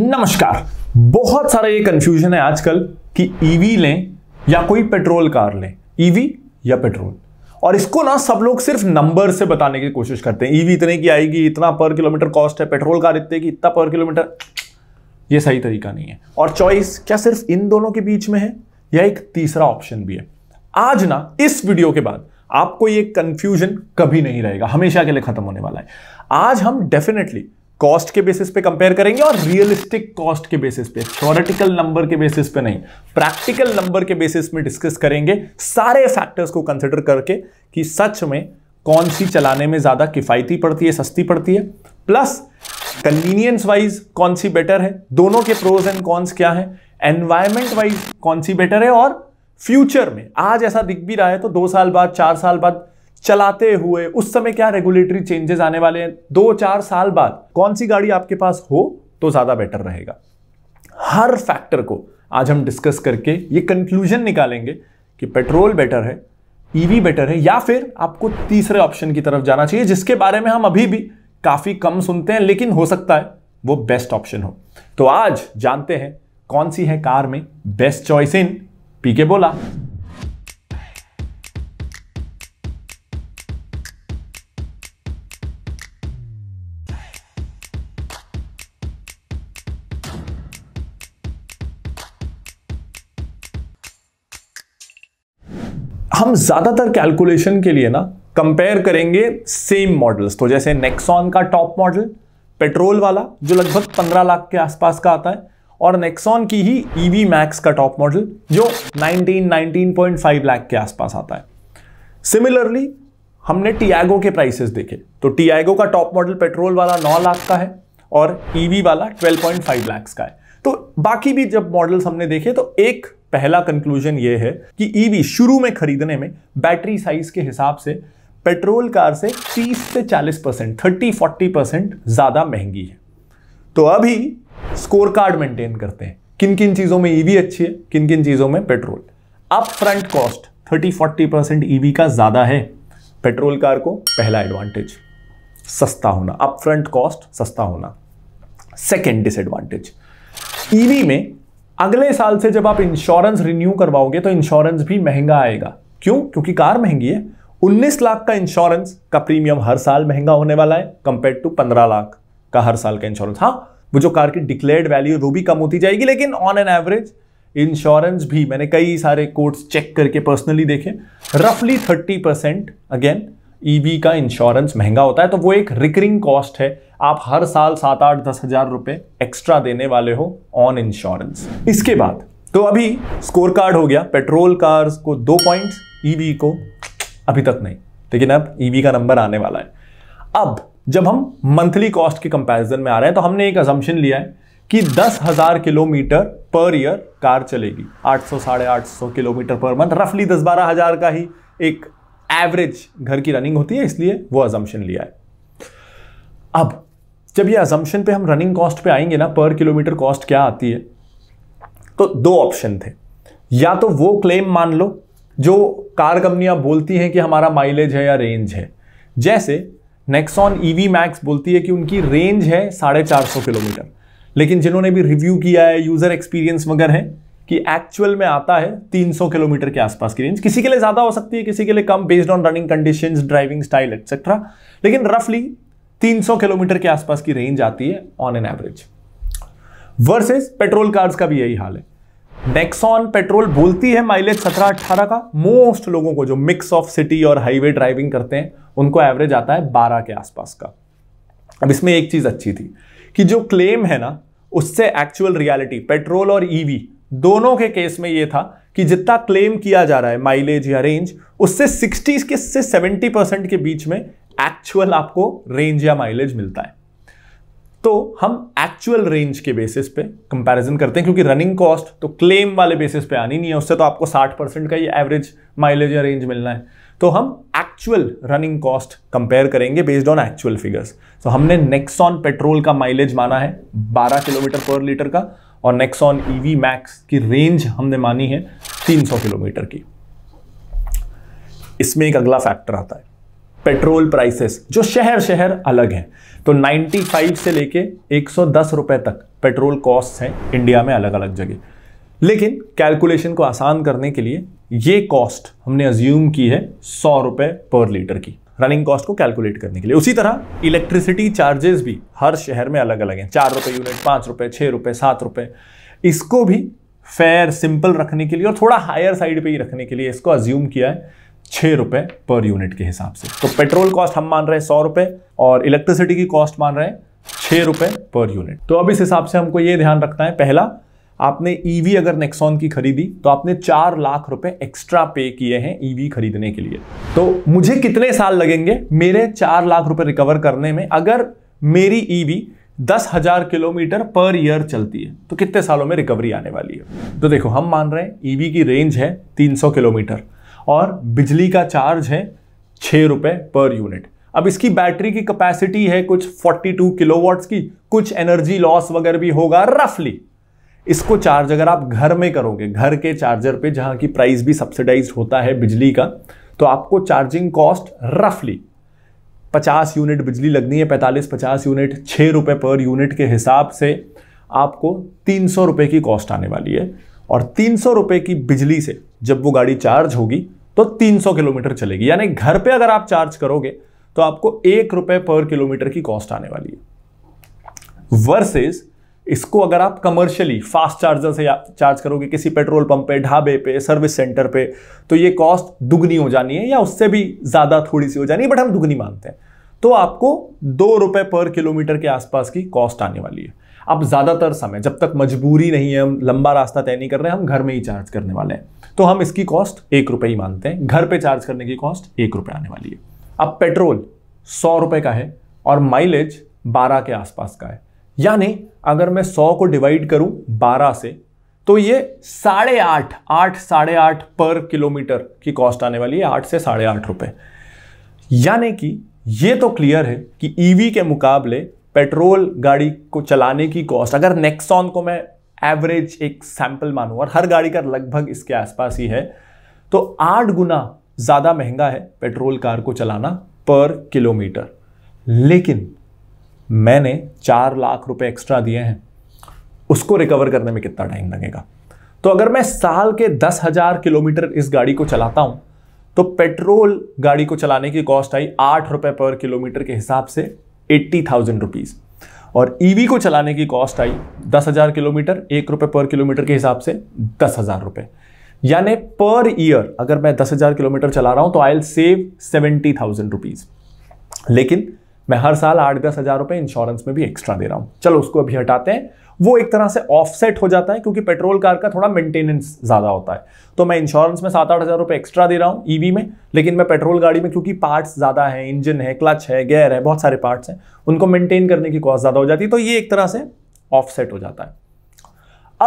नमस्कार बहुत सारा ये कंफ्यूजन है आजकल कि ईवी e लें या कोई पेट्रोल कार लें ईवी e या पेट्रोल और इसको ना सब लोग सिर्फ नंबर से बताने की कोशिश करते हैं ईवी e इतने की आएगी इतना पर किलोमीटर कॉस्ट है पेट्रोल कार इतने की इतना पर किलोमीटर ये सही तरीका नहीं है और चॉइस क्या सिर्फ इन दोनों के बीच में है या एक तीसरा ऑप्शन भी है आज ना इस वीडियो के बाद आपको ये कंफ्यूजन कभी नहीं रहेगा हमेशा के लिए खत्म होने वाला है आज हम डेफिनेटली कॉस्ट के बेसिस पे कंपेयर करेंगे और रियलिस्टिक कॉस्ट के बेसिस पे थ्योरेटिकल नंबर के बेसिस पे नहीं प्रैक्टिकल नंबर के बेसिस में डिस्कस करेंगे सारे फैक्टर्स को कंसिडर करके कि सच में कौन सी चलाने में ज़्यादा किफ़ायती पड़ती है सस्ती पड़ती है प्लस कन्वीनियंस वाइज कौन सी बेटर है दोनों के प्रोज एंड कॉन्स क्या है एनवायरमेंट वाइज कौन सी बेटर है और फ्यूचर में आज ऐसा दिख भी रहा है तो दो साल बाद चार साल बाद चलाते हुए उस समय क्या रेगुलेटरी चेंजेस आने वाले हैं दो चार साल बाद कौन सी गाड़ी आपके पास हो तो ज़्यादा बेटर रहेगा हर फैक्टर को आज हम डिस्कस करके ये कंक्लूजन निकालेंगे कि पेट्रोल बेटर है ईवी e बेटर है या फिर आपको तीसरे ऑप्शन की तरफ जाना चाहिए जिसके बारे में हम अभी भी काफ़ी कम सुनते हैं लेकिन हो सकता है वो बेस्ट ऑप्शन हो तो आज जानते हैं कौन सी है कार में बेस्ट चॉइस इन पीके बोला हम ज़्यादातर कैलकुलेशन के लिए ना कंपेयर करेंगे सेम मॉडल्स तो जैसे नेक्सॉन का टॉप मॉडल पेट्रोल वाला जो लगभग 15 लाख के आसपास का आता है और नेक्सॉन की ही ईवी e मैक्स का टॉप मॉडल जो 19 19.5 लाख के आसपास आता है सिमिलरली हमने टियागो के प्राइसेस देखे तो टियागो का टॉप मॉडल पेट्रोल वाला 9 लाख का है और ईवी e वाला 12.5 लाख का है तो बाकी भी जब मॉडल्स हमने देखे तो एक पहला कंक्लूजन ये है कि ईवी e शुरू में खरीदने में बैटरी साइज के हिसाब से पेट्रोल कार से 30 से 40 परसेंट थर्टी फोर्टी परसेंट ज़्यादा महंगी है तो अभी स्कोर कार्ड मेंटेन करते हैं किन किन चीज़ों में ईवी e अच्छी है किन किन चीज़ों में petrol up front cost 30-40 percent EV का ज़्यादा है पेट्रोल कार को पहला एडवांटेज सस्ता होना अप फ्रंट कॉस्ट सस्ता होना सेकेंड डिसएडवांटेज ईवी में अगले साल से जब आप इंश्योरेंस रिन्यू करवाओगे तो इंश्योरेंस भी महंगा आएगा क्यों क्योंकि कार महंगी है 19 लाख का इंश्योरेंस का प्रीमियम हर साल महंगा होने वाला है कंपेयर टू 15 लाख का हर साल का इंश्योरेंस हाँ वो जो कार की डिक्लेयर्ड वैल्यू वो भी कम होती जाएगी लेकिन ऑन एन एवरेज इंश्योरेंस भी मैंने कई सारे कोर्ट्स चेक करके पर्सनली देखे रफली thirty percent again EV e का इंश्योरेंस महंगा होता है तो वो एक रिकरिंग कॉस्ट है आप हर साल सात आठ दस हजार रुपए एक्स्ट्रा देने वाले हो ऑन इंश्योरेंस इसके बाद तो अभी स्कोर कार्ड हो गया पेट्रोल कार्स को दो पॉइंट ईवी e को अभी तक नहीं लेकिन अब ईवी e का नंबर आने वाला है अब जब हम मंथली कॉस्ट के कंपैरिजन में आ रहे हैं तो हमने एक अजम्पन लिया है कि दस हजार किलोमीटर पर ईयर कार चलेगी आठ सौ साढ़े आठ सौ किलोमीटर पर मंथ रफली दस बारह हजार का ही एक एवरेज घर की रनिंग होती है इसलिए वो अजम्पन लिया है अब जब ये अजम्पन पे हम रनिंग कॉस्ट पे आएंगे ना पर किलोमीटर कॉस्ट क्या आती है तो दो ऑप्शन थे या तो वो क्लेम मान लो जो कार कंपनियां बोलती हैं कि हमारा माइलेज है या रेंज है जैसे नेक्सॉन ईवी मैक्स बोलती है कि उनकी रेंज है साढ़े चार सौ किलोमीटर लेकिन जिन्होंने भी रिव्यू किया है यूज़र एक्सपीरियंस वगैरह है कि एक्चुअल में आता है 300 किलोमीटर के आसपास की रेंज किसी के लिए ज़्यादा हो सकती है किसी के लिए कम based on running condition driving style etcetera लेकिन रफली 300 किलोमीटर के आसपास की रेंज आती है on an average versus petrol cars का भी यही हाल है नेक्सॉन पेट्रोल बोलती है माइलेज 17-18 का मोस्ट लोगों को जो मिक्स ऑफ सिटी और हाईवे ड्राइविंग करते हैं उनको एवरेज आता है 12 के आसपास का अब इसमें एक चीज़ अच्छी थी कि जो क्लेम है ना उससे एक्चुअल रियलिटी पेट्रोल और ईवी e दोनों के केस में यह था कि जितना क्लेम किया जा रहा है माइलेज या रेंज उससे 60 के से 70 परसेंट के बीच में एक्चुअल आपको रेंज या माइलेज मिलता है तो हम एक्चुअल रेंज के बेसिस पे कंपैरिजन करते हैं क्योंकि रनिंग कॉस्ट तो क्लेम वाले बेसिस पे आनी नहीं है उससे तो आपको 60 परसेंट का ये एवरेज माइलेज या रेंज मिलना है तो हम एक्चुअल रनिंग कॉस्ट कंपेयर करेंगे बेस्ड ऑन एक्चुअल फिगर्स तो हमने नेक्सॉन पेट्रोल का माइलेज माना है 12 किलोमीटर पर लीटर का और नेक्सॉन ईवी मैक्स की रेंज हमने मानी है 300 किलोमीटर की इसमें एक अगला फैक्टर आता है पेट्रोल प्राइसेस जो शहर शहर अलग हैं तो 95 से लेके 110 रुपए तक पेट्रोल कॉस्ट हैं इंडिया में अलग अलग जगह लेकिन कैलकुलेशन को आसान करने के लिए ये कॉस्ट हमने अज्यूम की है सौ रुपये पर लीटर की रनिंग कॉस्ट को कैलकुलेट करने के लिए उसी तरह इलेक्ट्रिसिटी चार्जेस भी हर शहर में अलग अलग हैं चार रुपये यूनिट पाँच रुपये छः रुपये सात रुपये इसको भी फेयर सिंपल रखने के लिए और थोड़ा हायर साइड पे ही रखने के लिए इसको अज्यूम किया है छः रुपये पर यूनिट के हिसाब से तो पेट्रोल कॉस्ट हम मान रहे हैं सौ रुपये और इलेक्ट्रिसिटी की कॉस्ट मान रहे हैं छः रुपये पर यूनिट तो अब इस हिसाब से हमको ये ध्यान रखना है पहला आपने ईवी e अगर नेक्सॉन की खरीदी तो आपने चार लाख रुपए एक्स्ट्रा पे किए हैं ईवी e खरीदने के लिए तो मुझे कितने साल लगेंगे मेरे चार लाख रुपए रिकवर करने में अगर मेरी ईवी e दस हजार किलोमीटर पर ईयर चलती है तो कितने सालों में रिकवरी आने वाली है तो देखो हम मान रहे हैं ईवी की रेंज है तीन किलोमीटर और बिजली का चार्ज है छः रुपये पर यूनिट अब इसकी बैटरी की कैपेसिटी है कुछ 42 किलोवाट्स की कुछ एनर्जी लॉस वगैरह भी होगा रफली इसको चार्ज अगर आप घर में करोगे घर के चार्जर पे जहां की प्राइस भी सब्सिडाइज होता है बिजली का तो आपको चार्जिंग कॉस्ट रफली 50 यूनिट बिजली लगनी है 45-50 यूनिट छः रुपये पर यूनिट के हिसाब से आपको तीन सौ की कॉस्ट आने वाली है और तीन सौ की बिजली से जब वो गाड़ी चार्ज होगी तो तीन सौ किलोमीटर चलेगी यानी घर पे अगर आप चार्ज करोगे तो आपको एक रुपये पर किलोमीटर की कॉस्ट आने वाली है वर्सेस इसको अगर आप कमर्शियली फास्ट चार्जर से चार्ज करोगे किसी पेट्रोल पंप पे ढाबे पे सर्विस सेंटर पे तो ये कॉस्ट दुगनी हो जानी है या उससे भी ज़्यादा थोड़ी सी हो जानी है बट हम दुगनी मानते हैं तो आपको दो रुपये पर किलोमीटर के आसपास की कॉस्ट आने वाली है अब ज़्यादातर समय जब तक मजबूरी नहीं है हम लंबा रास्ता तय नहीं कर रहे हैं हम घर में ही चार्ज करने वाले हैं तो हम इसकी कॉस्ट एक रुपये ही मानते हैं घर पे चार्ज करने की कॉस्ट एक रुपये आने वाली है अब पेट्रोल सौ रुपये का है और माइलेज बारह के आसपास का है यानी अगर मैं सौ को डिवाइड करूं बारह से तो ये साढ़े आठ आठ साढ़े आठ पर किलोमीटर की कॉस्ट आने वाली है आठ से साढ़े आठ रुपए यानी कि ये तो क्लियर है कि ईवी e के मुकाबले पेट्रोल गाड़ी को चलाने की कॉस्ट अगर नेक्सॉन को मैं एवरेज एक सैंपल मानूं और हर गाड़ी का लगभग इसके आसपास ही है तो आठ गुना ज़्यादा महंगा है पेट्रोल कार को चलाना पर किलोमीटर लेकिन मैंने चार लाख रुपए एक्स्ट्रा दिए हैं उसको रिकवर करने में कितना टाइम लगेगा तो अगर मैं साल के दस हज़ार किलोमीटर इस गाड़ी को चलाता हूं तो पेट्रोल गाड़ी को चलाने की कॉस्ट आई आठ रुपए पर किलोमीटर के हिसाब से एट्टी थाउजेंड रुपीज़ और ईवी e को चलाने की कॉस्ट आई दस हज़ार किलोमीटर एक रुपए पर किलोमीटर के हिसाब से दस हज़ार रुपए यानी पर ईयर अगर मैं दस हज़ार किलोमीटर चला रहा हूं तो I'll save seventy thousand rupees लेकिन मैं हर साल आठ दस हज़ार रुपए इंश्योरेंस में भी एक्स्ट्रा दे रहा हूँ चलो उसको अभी हटाते हैं वो एक तरह से ऑफसेट हो जाता है क्योंकि पेट्रोल कार का थोड़ा मेंटेनेंस ज़्यादा होता है तो मैं इंश्योरेंस में सात आठ हज़ार रुपए एक्स्ट्रा दे रहा हूँ ईवी e में लेकिन मैं पेट्रोल गाड़ी में क्योंकि पार्ट्स ज़्यादा है इंजन है क्लच है गेयर है बहुत सारे पार्ट्स हैं उनको मेंटेन करने की कॉस्ट ज़्यादा हो जाती है तो ये एक तरह से ऑफसेट हो जाता है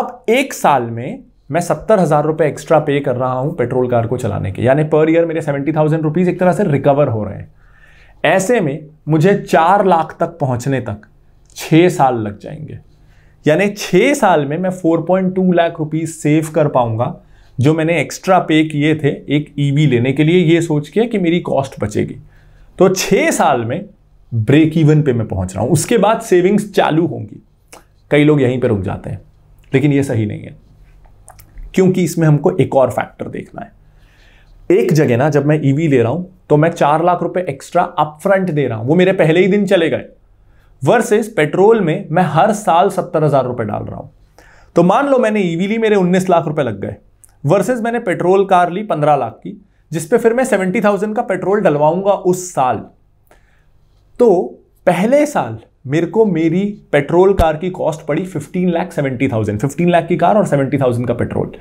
अब एक साल में मैं सत्तर हज़ार रुपये एक्स्ट्रा पे कर रहा हूँ पेट्रोल कार को चलाने के यानी पर ईयर मेरे सेवेंटी थाउजेंड रुपीज़ एक तरह से रिकवर हो रहे हैं ऐसे में मुझे चार लाख तक पहुंचने तक छः साल लग जाएंगे यानी छः साल में मैं 4.2 लाख रुपीस सेव कर पाऊंगा जो मैंने एक्स्ट्रा पे किए थे एक ईवी e लेने के लिए ये सोच के कि मेरी कॉस्ट बचेगी तो छः साल में ब्रेक इवन पे मैं पहुंच रहा हूं उसके बाद सेविंग्स चालू होंगी कई लोग यहीं पर रुक जाते हैं लेकिन ये सही नहीं है क्योंकि इसमें हमको एक और फैक्टर देखना है एक जगह ना जब मैं ईवी e ले रहा हूं तो मैं चार लाख रुपए एक्स्ट्रा अपफ्रंट दे रहा हूं वो मेरे पहले ही दिन चले गए वर्सेस पेट्रोल में मैं हर साल सत्तर हजार रुपए डाल रहा हूं तो मान लो मैंने ईवीली e मेरे उन्नीस लाख रुपए लग गए वर्सेस मैंने पेट्रोल कार ली पंद्रह लाख की जिसपे फिर मैं सेवेंटी थाउजेंड का पेट्रोल डलवाऊंगा उस साल तो पहले साल मेरे को मेरी पेट्रोल कार की कॉस्ट पड़ी fifteen lakh seventy thousand fifteen lakh की कार और सेवेंटी थाउजेंड का पेट्रोल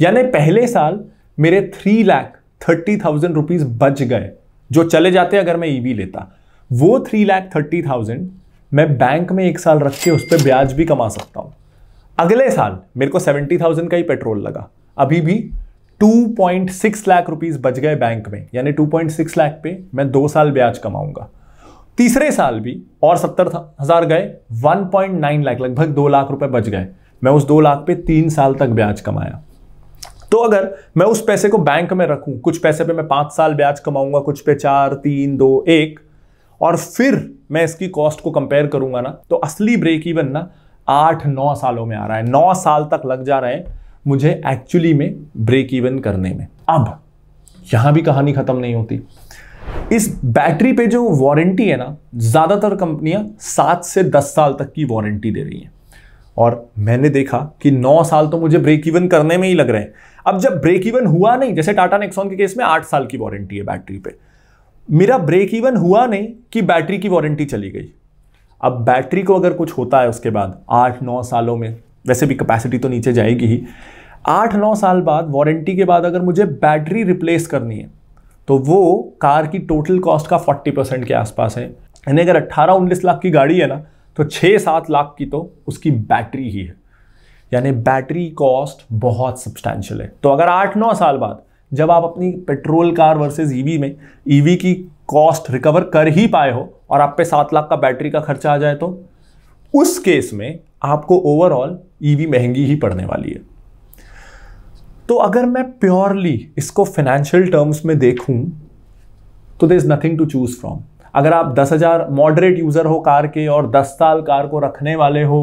यानी पहले साल मेरे three lakh thirty thousand rupees बच गए जो चले जाते अगर मैं ईवी e लेता वो थ्री लैख थर्टी थाउजेंड मैं बैंक में एक साल रख के उस पर ब्याज भी कमा सकता हूं अगले साल मेरे को सेवेंटी थाउजेंड का ही पेट्रोल लगा अभी भी two point six lakh rupees बच गए बैंक में यानी सिक्स लाख पे मैं दो साल ब्याज कमाऊंगा तीसरे साल भी और सत्तर हजार गए पॉइंट नाइन लाख लगभग दो लाख रुपए बच गए मैं उस दो लाख पे तीन साल तक ब्याज कमाया तो अगर मैं उस पैसे को बैंक में रखूं कुछ पैसे पे मैं पांच साल ब्याज कमाऊंगा कुछ पे चार तीन दो एक और फिर मैं इसकी कॉस्ट को कंपेयर करूंगा ना तो असली ब्रेक इवन ना आठ नौ सालों में आ रहा है नौ साल तक लग जा रहे हैं मुझे एक्चुअली में ब्रेक इवन करने में अब यहां भी कहानी खत्म नहीं होती इस बैटरी पे जो वारंटी है ना ज़्यादातर कंपनियां सात से दस साल तक की वारंटी दे रही हैं और मैंने देखा कि नौ साल तो मुझे ब्रेक इवन करने में ही लग रहे हैं अब जब ब्रेक इवन हुआ नहीं जैसे टाटा नेक्सॉन के केस में आठ साल की वारंटी है बैटरी पे मेरा ब्रेक इवन हुआ नहीं कि बैटरी की वारंटी चली गई अब बैटरी को अगर कुछ होता है उसके बाद आठ नौ सालों में वैसे भी कैपेसिटी तो नीचे जाएगी ही आठ नौ साल बाद वारंटी के बाद अगर मुझे बैटरी रिप्लेस करनी है तो वो कार की टोटल कॉस्ट का फोर्टी परसेंट के आसपास है यानी अगर अट्ठारह उन्नीस लाख की गाड़ी है ना तो छः सात लाख की तो उसकी बैटरी ही है यानी बैटरी कॉस्ट बहुत सब्सटैंशियल है तो अगर आठ नौ साल बाद जब आप अपनी petrol car versus EV e में ईवी e की कॉस्ट रिकवर कर ही पाए हो और आप पे सात लाख का बैटरी का खर्चा आ जाए तो उस केस में आपको ओवरऑल ईवी e महंगी ही पड़ने वाली है तो अगर मैं प्योरली इसको फाइनेंशियल टर्म्स में देखूं तो there is nothing to choose from अगर आप दस हज़ार मॉडरेट यूज़र हो कार के और दस साल कार को रखने वाले हो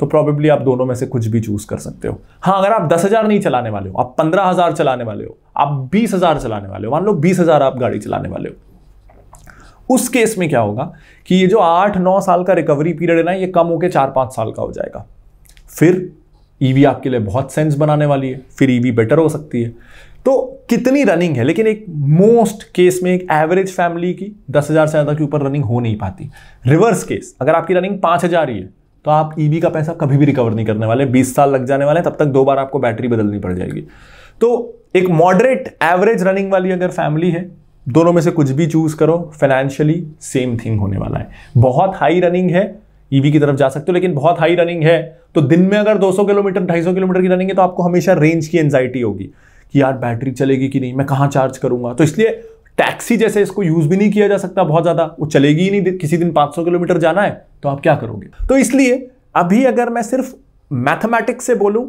तो प्रॉबेबली आप दोनों में से कुछ भी चूज़ कर सकते हो हाँ अगर आप दस हज़ार नहीं चलाने वाले हो आप पंद्रह हज़ार चलाने वाले हो आप बीस हज़ार चलाने वाले हो मान लो बीस हज़ार आप गाड़ी चलाने वाले हो उस केस में क्या होगा कि ये जो आठ नौ साल का रिकवरी पीरियड है ना ये कम होकर चार पाँच साल का हो जाएगा फिर ईवी e आपके लिए बहुत सेंस बनाने वाली है फिर ईवी e बेटर हो सकती है तो कितनी रनिंग है लेकिन एक मोस्ट केस में एक एवरेज फैमिली की दस हज़ार से ज़्यादा के ऊपर रनिंग हो नहीं पाती रिवर्स केस अगर आपकी रनिंग पाँच हज़ार ही है तो आप ईवी e का पैसा कभी भी रिकवर नहीं करने वाले बीस साल लग जाने वाले हैं तब तक दो बार आपको बैटरी बदलनी पड़ जाएगी तो एक मॉडरेट एवरेज रनिंग वाली अगर फैमिली है दोनों में से कुछ भी चूज़ करो फाइनेंशियली सेम थिंग होने वाला है बहुत हाई रनिंग है ईवी e की तरफ जा सकते हो लेकिन बहुत हाई रनिंग है तो दिन में अगर 200 किलोमीटर 250 किलोमीटर की रनिंग है तो आपको हमेशा रेंज की एंजाइटी होगी कि यार बैटरी चलेगी कि नहीं मैं कहाँ चार्ज करूँगा तो इसलिए टैक्सी जैसे इसको यूज़ भी नहीं किया जा सकता बहुत ज़्यादा वो चलेगी ही नहीं किसी दिन 500 किलोमीटर जाना है तो आप क्या करोगे तो इसलिए अभी अगर मैं सिर्फ मैथमेटिक्स से बोलूँ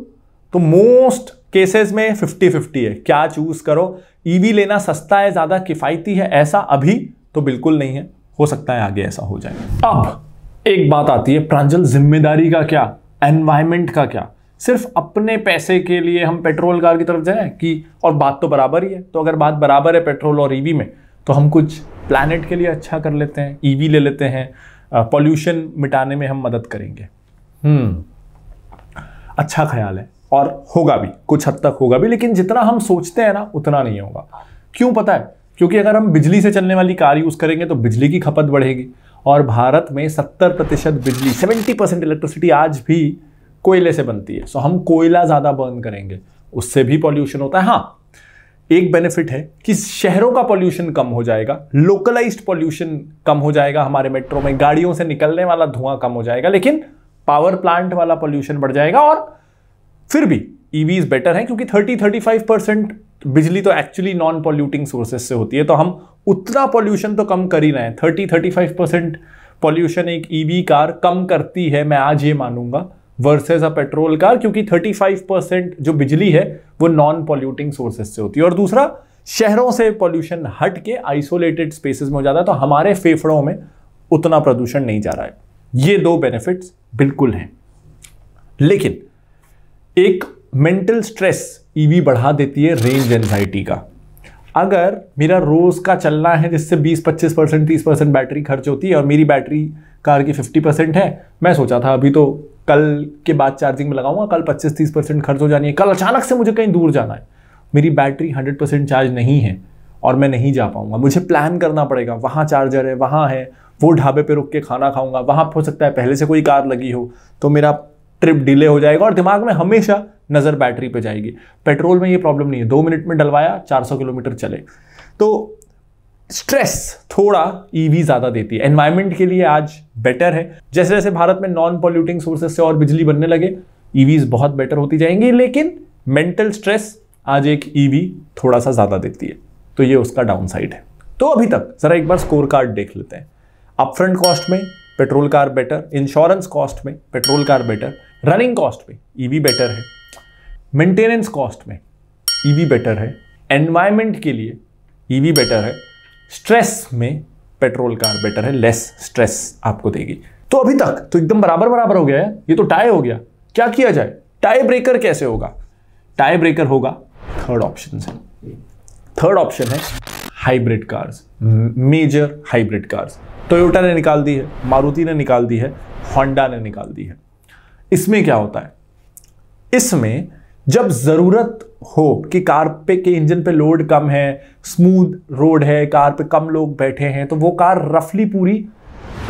तो मोस्ट केसेस में 50-50 है क्या चूज़ करो ईवी e लेना सस्ता है ज़्यादा किफ़ायती है ऐसा अभी तो बिल्कुल नहीं है हो सकता है आगे ऐसा हो जाए अब एक बात आती है प्रांजल जिम्मेदारी का क्या एनवायरमेंट का क्या सिर्फ अपने पैसे के लिए हम पेट्रोल कार की तरफ जाएं कि और बात तो बराबर ही है तो अगर बात बराबर है पेट्रोल और ईवी e में तो हम कुछ प्लानट के लिए अच्छा कर लेते हैं ईवी e ले लेते हैं पॉल्यूशन मिटाने में हम मदद करेंगे हम्म। अच्छा ख्याल है और होगा भी कुछ हद तक होगा भी लेकिन जितना हम सोचते हैं ना उतना नहीं होगा क्यों पता है क्योंकि अगर हम बिजली से चलने वाली कार यूज़ करेंगे तो बिजली की खपत बढ़ेगी और भारत में 70 प्रतिशत बिजली 70 परसेंट इलेक्ट्रिसिटी आज भी कोयले से बनती है सो हम कोयला ज़्यादा बर्न करेंगे उससे भी पॉल्यूशन होता है हाँ एक बेनिफिट है कि शहरों का पॉल्यूशन कम हो जाएगा लोकलाइज्ड पॉल्यूशन कम हो जाएगा हमारे मेट्रो में गाड़ियों से निकलने वाला धुआं कम हो जाएगा लेकिन पावर प्लांट वाला पॉल्यूशन बढ़ जाएगा और फिर भी ईवीज e बेटर हैं क्योंकि 30-35 परसेंट बिजली तो एक्चुअली नॉन पॉल्यूटिंग सोर्सेस से होती है तो हम उतना पॉल्यूशन तो कम कर ही रहे हैं thirty thirty five percent pollution एक ईवी e कार कम करती है मैं आज ये मानूंगा वर्सेज अ पेट्रोल कार क्योंकि 35 परसेंट जो बिजली है वो नॉन पॉल्यूटिंग सोर्सेज से होती है और दूसरा शहरों से पॉल्यूशन हट के आइसोलेटेड स्पेसेस में हो जाता है तो हमारे फेफड़ों में उतना प्रदूषण नहीं जा रहा है ये दो बेनिफिट्स बिल्कुल हैं लेकिन एक मेंटल स्ट्रेस ईवी बढ़ा देती है रेंज एनजाइटी का अगर मेरा रोज़ का चलना है जिससे 20-25 परसेंट तीस परसेंट बैटरी खर्च होती है और मेरी बैटरी कार की 50 परसेंट है मैं सोचा था अभी तो कल के बाद चार्जिंग में लगाऊंगा कल 25-30 परसेंट खर्च हो जानी है कल अचानक से मुझे कहीं दूर जाना है मेरी बैटरी 100 परसेंट चार्ज नहीं है और मैं नहीं जा पाऊंगा मुझे प्लान करना पड़ेगा वहाँ चार्जर है वहाँ है वो ढाबे पर रुक के खाना खाऊंगा वहाँ हो सकता है पहले से कोई कार लगी हो तो मेरा ट्रिप डिले हो जाएगा और दिमाग में हमेशा नज़र बैटरी पर जाएगी पेट्रोल में ये प्रॉब्लम नहीं है दो मिनट में डलवाया चार किलोमीटर चले तो स्ट्रेस थोड़ा ईवी e ज़्यादा देती है एनवायरमेंट के लिए आज बेटर है जैसे जैसे भारत में नॉन पॉल्यूटिंग सोर्सेस से और बिजली बनने लगे ईवीज e बहुत बेटर होती जाएंगी लेकिन मेंटल स्ट्रेस आज एक ईवी e थोड़ा सा ज़्यादा देती है तो ये उसका डाउन साइड है तो अभी तक ज़रा एक बार स्कोर कार्ड देख लेते हैं अपफ्रंट कॉस्ट में petrol car better insurance cost में petrol car better running cost में ईवी बेटर है मेंटेनेंस कॉस्ट में ईवी बेटर है एनवायरमेंट के लिए ईवी बेटर है स्ट्रेस में पेट्रोल कार बेटर है लेस स्ट्रेस आपको देगी तो अभी तक तो एकदम बराबर बराबर हो गया है ये तो टाई हो गया क्या किया जाए टाई ब्रेकर कैसे होगा टाई ब्रेकर होगा थर्ड ऑप्शन से थर्ड ऑप्शन है hybrid cars major hybrid cars Toyota ने निकाल दी है मारुति ने निकाल दी है होंडा ने निकाल दी है इसमें क्या होता है इसमें जब ज़रूरत हो कि कार पे के इंजन पे लोड कम है स्मूथ रोड है कार पे कम लोग बैठे हैं तो वो कार रफली पूरी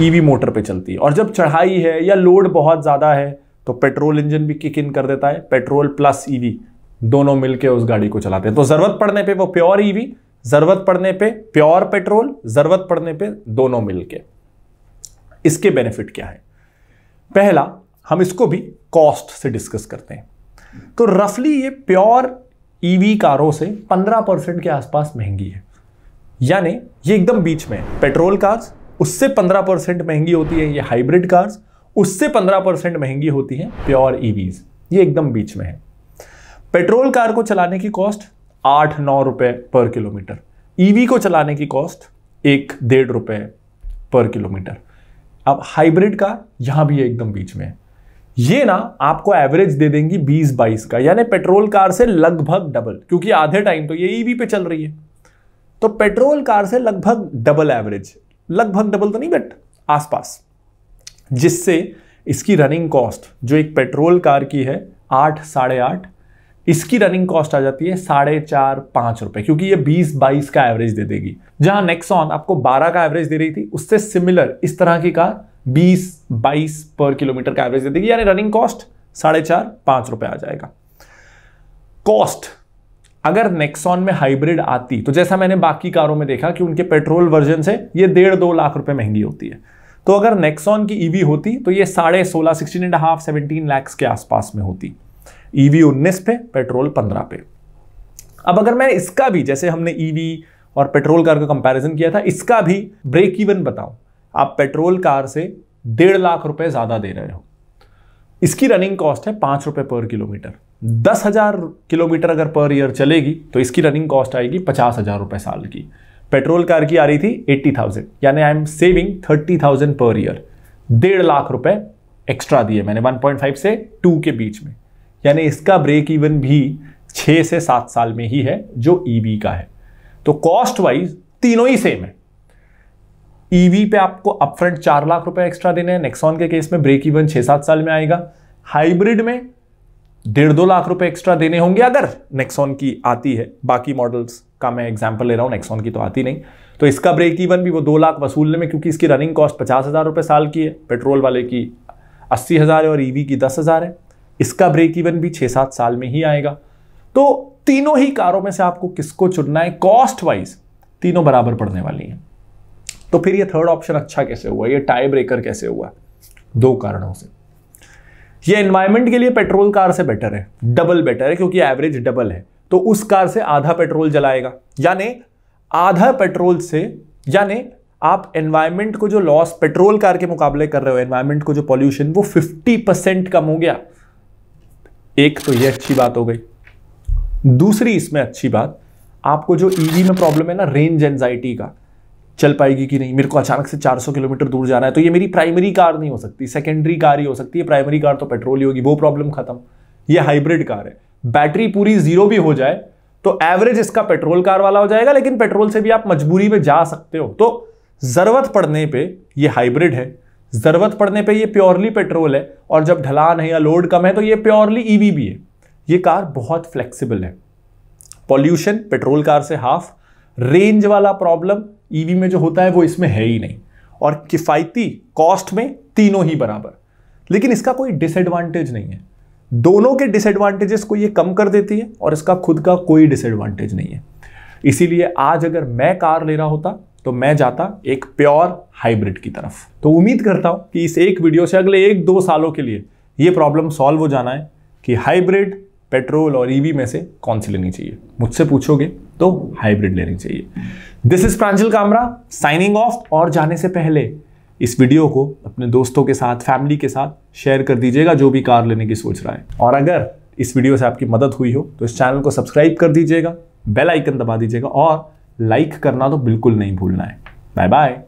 ईवी e मोटर पे चलती है और जब चढ़ाई है या लोड बहुत ज़्यादा है तो पेट्रोल इंजन भी किक इन कर देता है पेट्रोल प्लस ईवी e दोनों मिलके उस गाड़ी को चलाते हैं तो ज़रूरत पड़ने पे वो प्योर ईवी e ज़रूरत पड़ने पे प्योर पेट्रोल ज़रूरत पड़ने पे दोनों मिलके इसके बेनिफिट क्या है पहला हम इसको भी कॉस्ट से डिस्कस करते हैं तो रफली ये प्योर ईवी e कारों से 15 परसेंट के आसपास महंगी है यानी ये एकदम बीच में है पेट्रोल कार्स उससे 15 परसेंट महंगी होती है ये हाइब्रिड कार्स उससे 15 परसेंट महंगी होती हैं प्योर ईवीज e ये एकदम बीच में है पेट्रोल कार को चलाने की कॉस्ट आठ नौ रुपये पर किलोमीटर ईवी e को चलाने की कॉस्ट एक डेढ़ रुपये पर किलोमीटर अब हाइब्रिड कार यहाँ भी एकदम बीच में है ये ना आपको एवरेज दे देंगी 20-22 का यानी पेट्रोल कार से लगभग डबल क्योंकि आधे टाइम तो ये ईवी पे चल रही है तो पेट्रोल कार से लगभग डबल एवरेज लगभग डबल तो नहीं बट आसपास जिससे इसकी रनिंग कॉस्ट जो एक पेट्रोल कार की है आठ साढ़े आठ इसकी रनिंग कॉस्ट आ जाती है साढ़े चार पाँच रुपये क्योंकि ये बीस बाईस का एवरेज दे देगी जहां नेक्सॉन आपको बारह का एवरेज दे रही थी उससे सिमिलर इस तरह की कार बीस बाईस पर किलोमीटर का एवरेज दे देगी यानी रनिंग कॉस्ट साढ़े चार पांच रुपए आ जाएगा कॉस्ट अगर नेक्सॉन में हाइब्रिड आती तो जैसा मैंने बाकी कारों में देखा कि उनके पेट्रोल वर्जन से ये डेढ़ दो लाख रुपए महंगी होती है तो अगर नेक्सॉन की ईवी e होती तो ये साढ़े सोलह sixteen and half seventeen lakhs के आसपास में होती ईवी e उन्नीस पे पेट्रोल पंद्रह पे अब अगर मैं इसका भी जैसे हमने ईवी e और पेट्रोल कार का कंपैरिजन किया था इसका भी ब्रेक इवन बताऊं आप पेट्रोल कार से डेढ़ लाख रुपए ज़्यादा दे रहे हो इसकी रनिंग कॉस्ट है पांच रुपए पर किलोमीटर दस हज़ार किलोमीटर अगर पर ईयर चलेगी तो इसकी रनिंग कॉस्ट आएगी पचास हज़ार रुपए साल की पेट्रोल कार की आ रही थी एट्टी थाउजेंड यानी I am saving thirty thousand per year डेढ़ लाख रुपए एक्स्ट्रा दिए मैंने वन पॉइंट फाइव से टू के बीच में यानी इसका ब्रेक इवन भी छह से सात साल में ही है जो ईवी e का है तो कॉस्ट वाइज तीनों ही सेम है ईवी e पे आपको अपफ्रंट चार लाख रुपए एक्स्ट्रा देने हैं नेक्सॉन के केस में ब्रेक इवन छह सात साल में आएगा हाइब्रिड में डेढ़ दो लाख रुपए एक्स्ट्रा देने होंगे अगर नेक्सॉन की आती है बाकी मॉडल्स का मैं एग्जाम्पल ले रहा हूं नेक्सॉन की तो आती नहीं तो इसका ब्रेक इवन भी वो दो लाख वसूलने में क्योंकि इसकी रनिंग कॉस्ट पचास हज़ार रुपए साल की है पेट्रोल वाले की अस्सी हज़ार है और ईवी e की दस हज़ार है इसका ब्रेक इवन भी छह सात साल में ही आएगा तो तीनों ही कारों में से आपको किसको चुनना है कॉस्ट वाइज तीनों बराबर पड़ने वाली हैं तो फिर ये थर्ड ऑप्शन अच्छा कैसे हुआ ये टाई ब्रेकर कैसे हुआ दो कारणों से ये एनवायरमेंट के लिए पेट्रोल कार से बेटर है डबल बेटर है क्योंकि एवरेज डबल है तो उस कार से आधा पेट्रोल जलाएगा यानी आधा पेट्रोल से यानी आप एनवायरमेंट को जो लॉस पेट्रोल कार के मुकाबले कर रहे हो एनवायरमेंट को जो पॉल्यूशन वो 50 परसेंट कम हो गया एक तो ये अच्छी बात हो गई दूसरी इसमें अच्छी बात आपको जो ईवी में प्रॉब्लम है ना रेंज एनजाइटी का चल पाएगी कि नहीं मेरे को अचानक से 400 किलोमीटर दूर जाना है तो ये मेरी प्राइमरी कार नहीं हो सकती सेकेंडरी कार ही हो सकती है प्राइमरी कार तो पेट्रोल ही होगी वो प्रॉब्लम खत्म ये हाइब्रिड कार है बैटरी पूरी जीरो भी हो जाए तो एवरेज इसका पेट्रोल कार वाला हो जाएगा लेकिन पेट्रोल से भी आप मजबूरी में जा सकते हो तो ज़रूरत पड़ने पर यह हाइब्रिड है ज़रूरत पड़ने पे यह प्योरली पेट्रोल है और जब ढलान है या लोड कम है तो ये प्योरली ईवी e भी है ये कार बहुत फ्लेक्सीबल है पॉल्यूशन पेट्रोल कार से हाफ रेंज वाला प्रॉब्लम ईवी में जो होता है वो इसमें है ही नहीं और किफ़ायती कॉस्ट में तीनों ही बराबर लेकिन इसका कोई डिसएडवांटेज नहीं है दोनों के डिसएडवांटेजेस को ये कम कर देती है और इसका खुद का कोई डिसएडवांटेज नहीं है इसीलिए आज अगर मैं कार ले रहा होता तो मैं जाता एक प्योर हाइब्रिड की तरफ तो उम्मीद करता हूँ कि इस एक वीडियो से अगले एक दो सालों के लिए ये प्रॉब्लम सॉल्व हो जाना है कि हाइब्रिड पेट्रोल और ईवी e में से कौन सी लेनी चाहिए मुझसे पूछोगे तो हाइब्रिड लेनी चाहिए this is Pranjal Kamra signing off और जाने से पहले इस वीडियो को अपने दोस्तों के साथ फैमिली के साथ शेयर कर दीजिएगा जो भी कार लेने की सोच रहा है और अगर इस वीडियो से आपकी मदद हुई हो तो इस चैनल को सब्सक्राइब कर दीजिएगा बेल आइकन दबा दीजिएगा और लाइक करना तो बिल्कुल नहीं भूलना है बाय बाय